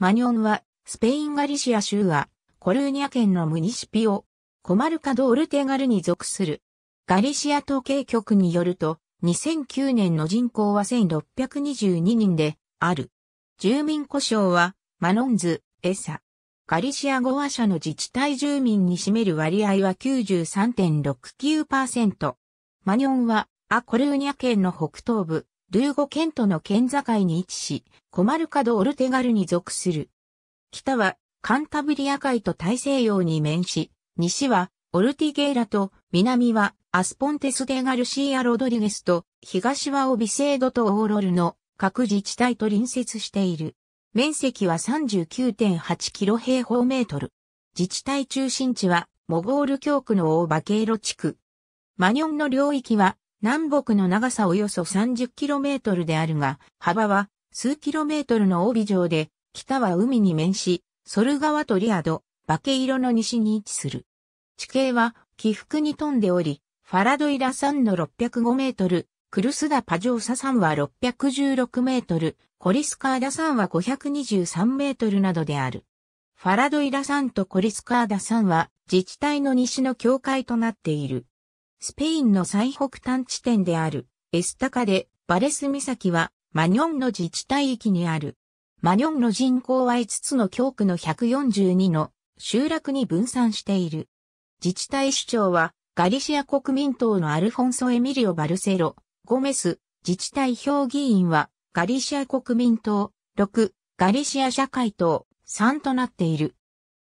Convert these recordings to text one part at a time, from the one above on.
マニョンは、スペインガリシア州は、コルーニャ県のムニシピオ、コマルカドールテガルに属する。ガリシア統計局によると、2009年の人口は1622人で、ある。住民故障は、マノンズ、エサ。ガリシア語話者の自治体住民に占める割合は93.69%。マニョンは、アコルーニャ県の北東部、ルーゴ県との県境に位置し、コマルカド・オルテガルに属する。北はカンタブリア海と大西洋に面し、西はオルティゲーラと南はアスポンテス・デ・ガルシーア・ロドリゲスと東はオビセードとオーロルの各自治体と隣接している。面積は39.8キロ平方メートル。自治体中心地はモゴール教区のオーバケーロ地区。マニョンの領域は南北の長さおよそ 30km であるが、幅は数 km の帯状で、北は海に面し、ソル川とリアド、バケ色の西に位置する。地形は起伏に富んでおり、ファラドイラ山の605メートル、クルスダパジョーサ山は616メートル、コリスカーダ山は523メートルなどである。ファラドイラ山とコリスカーダ山は自治体の西の境界となっている。スペインの最北端地点であるエスタカでバレス岬はマニョンの自治体域にある。マニョンの人口は5つの教区の142の集落に分散している。自治体首長はガリシア国民党のアルフォンソ・エミリオ・バルセロ、ゴメス、自治体評議員はガリシア国民党、6、ガリシア社会党、3となっている。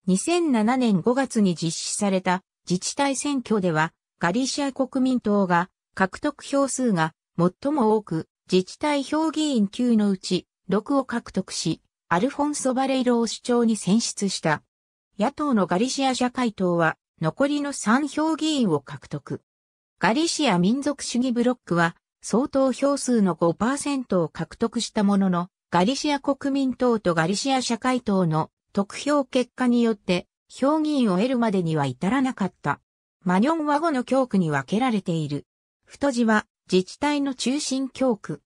2007年5月に実施された自治体選挙ではガリシア国民党が獲得票数が最も多く、自治体評議員9のうち6を獲得し、アルフォンソ・バレイロを首長に選出した。野党のガリシア社会党は残りの3票議員を獲得。ガリシア民族主義ブロックは相当票数の5%を獲得したものの、ガリシア国民党とガリシア社会党の得票結果によって評議員を得るまでには至らなかった。マニョンは5の教区に分けられている。太字は自治体の中心教区。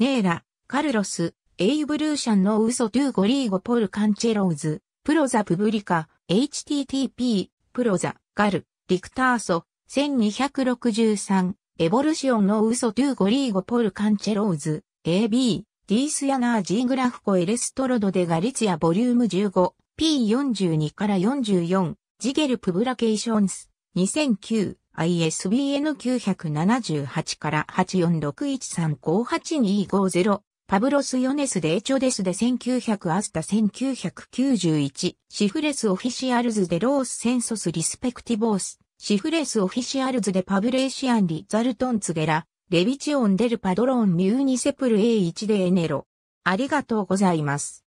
ネーラ、カルロス、エイブルーシャンのウソトゥーゴリーゴポルカンチェローズ、プロザプブリカ、http、プロザ、ガル、リクターソ、1263、エボルシオンのウソトゥーゴリーゴポルカンチェローズ、AB、ディースヤナージーグラフコエレストロドデガリツヤボリューム15、P42 から44、ジゲル・プブラケーションス、2009、ISBN 978から8461358250、パブロス・ヨネス・デーチョデスで1900アスタ1991、シフレス・オフィシアルズ・デ・ロース・センソス・リスペクティボース、シフレス・オフィシアルズ・デ・パブレーシアン・リザルトン・ツゲラ、レビチオン・デル・パドローン・ミューニセプルエイチ・デ・エネロ。ありがとうございます。